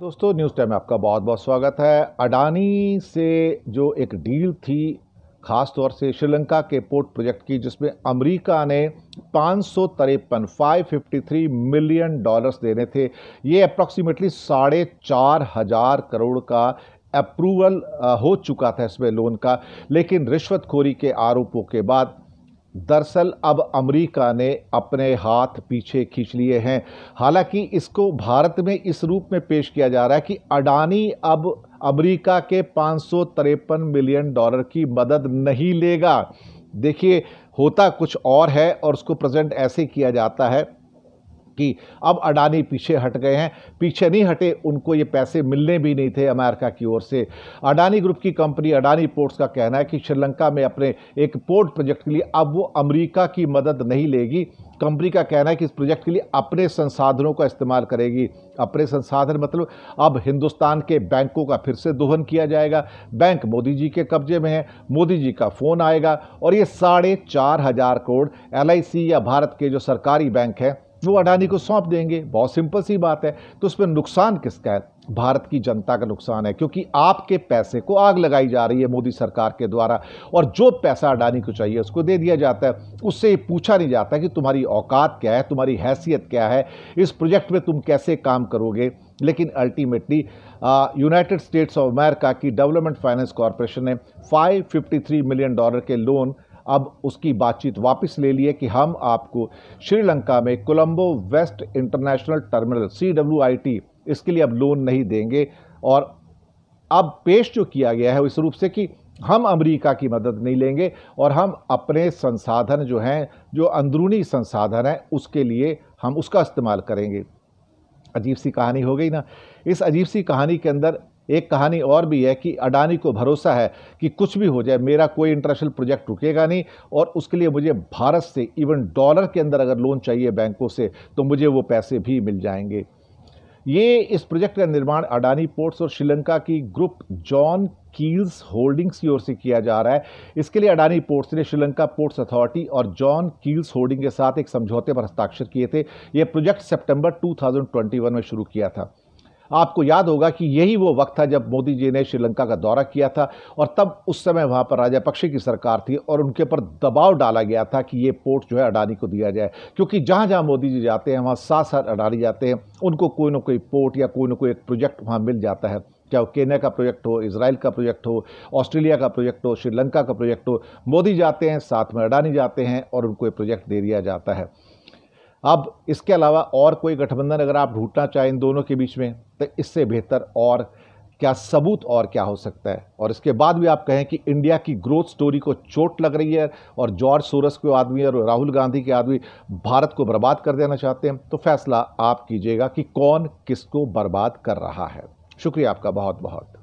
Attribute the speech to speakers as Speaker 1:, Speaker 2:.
Speaker 1: दोस्तों news time में आपका बहुत बहुत स्वागत है अडानी से जो एक डील थी ख़ास तौर से श्रीलंका के पोर्ट प्रोजेक्ट की जिसमें अमेरिका ने पाँच सौ तिरपन five fifty three million dollars देने थे ये अप्रॉक्सीमेटली साढ़े चार हज़ार करोड़ का अप्रूवल हो चुका था इसमें लोन का लेकिन रिश्वतखोरी के आरोपों के बाद दरअसल अब अमेरिका ने अपने हाथ पीछे खींच लिए हैं हालांकि इसको भारत में इस रूप में पेश किया जा रहा है कि अडानी अब अमेरिका के पाँच मिलियन डॉलर की मदद नहीं लेगा देखिए होता कुछ और है और उसको प्रेजेंट ऐसे किया जाता है की अब अडानी पीछे हट गए हैं पीछे नहीं हटे उनको ये पैसे मिलने भी नहीं थे अमेरिका की ओर से अडानी ग्रुप की कंपनी अडानी पोर्ट्स का कहना है कि श्रीलंका में अपने एक पोर्ट प्रोजेक्ट के लिए अब वो अमरीका की मदद नहीं लेगी कंपनी का कहना है कि इस प्रोजेक्ट के लिए अपने संसाधनों का इस्तेमाल करेगी अपने संसाधन मतलब अब हिंदुस्तान के बैंकों का फिर से दोहन किया जाएगा बैंक मोदी जी के कब्जे में है मोदी जी का फ़ोन आएगा और ये साढ़े चार हज़ार करोड़ एल या भारत के जो सरकारी बैंक हैं वो अडानी को सौंप देंगे बहुत सिंपल सी बात है तो उसमें नुकसान किसका है भारत की जनता का नुकसान है क्योंकि आपके पैसे को आग लगाई जा रही है मोदी सरकार के द्वारा और जो पैसा अडानी को चाहिए उसको दे दिया जाता है उससे ये पूछा नहीं जाता कि तुम्हारी औकात क्या है तुम्हारी हैसियत क्या है इस प्रोजेक्ट में तुम कैसे काम करोगे लेकिन ultimately United States of America की डेवलपमेंट फाइनेंस कॉरपोरेशन ने 553 मिलियन डॉलर के लोन अब उसकी बातचीत वापस ले लिए कि हम आपको श्रीलंका में कोलंबो वेस्ट इंटरनेशनल टर्मिनल सी इसके लिए अब लोन नहीं देंगे और अब पेश जो किया गया है इस रूप से कि हम अमेरिका की मदद नहीं लेंगे और हम अपने संसाधन जो हैं जो अंदरूनी संसाधन हैं उसके लिए हम उसका इस्तेमाल करेंगे अजीब सी कहानी हो गई ना इस अजीब सी कहानी के अंदर एक कहानी और भी है कि अडानी को भरोसा है कि कुछ भी हो जाए मेरा कोई इंटरनेशनल प्रोजेक्ट रुकेगा नहीं और उसके लिए मुझे भारत से इवन डॉलर के अंदर अगर लोन चाहिए बैंकों से तो मुझे वो पैसे भी मिल जाएंगे ये इस प्रोजेक्ट का निर्माण अडानी पोर्ट्स और श्रीलंका की ग्रुप जॉन कील्स होल्डिंग्स की ओर से किया जा रहा है इसके लिए अडानी पोर्ट्स ने श्रीलंका पोर्ट्स अथॉरिटी और जॉन कील्स होल्डिंग के साथ एक समझौते पर हस्ताक्षर किए थे यह प्रोजेक्ट सितंबर 2021 में शुरू किया था आपको याद होगा कि यही वो वक्त था जब मोदी जी ने श्रीलंका का दौरा किया था और तब उस समय वहाँ पर राजापक्षे की सरकार थी और उनके ऊपर दबाव डाला गया था कि ये पोर्ट जो है अडानी को दिया जाए क्योंकि जहाँ जहाँ मोदी जी जाते हैं वहाँ साथ साथ अडानी जाते हैं उनको कोई ना कोई पोर्ट या कोई ना कोई एक प्रोजेक्ट वहाँ मिल जाता है चाहे वो केन्या का प्रोजेक्ट हो इसराइल का प्रोजेक्ट हो ऑस्ट्रेलिया का प्रोजेक्ट हो श्रीलंका का प्रोजेक्ट हो मोदी जाते हैं साथ में अडानी जाते हैं और उनको ये प्रोजेक्ट दे दिया जाता है अब इसके अलावा और कोई गठबंधन अगर आप ढूंढना चाहें इन दोनों के बीच में तो इससे बेहतर और क्या सबूत और क्या हो सकता है और इसके बाद भी आप कहें कि इंडिया की ग्रोथ स्टोरी को चोट लग रही है और जॉर्ज सोरस के आदमी और राहुल गांधी के आदमी भारत को बर्बाद कर देना चाहते हैं तो फैसला आप कीजिएगा कि कौन किसको बर्बाद कर रहा है शुक्रिया आपका बहुत बहुत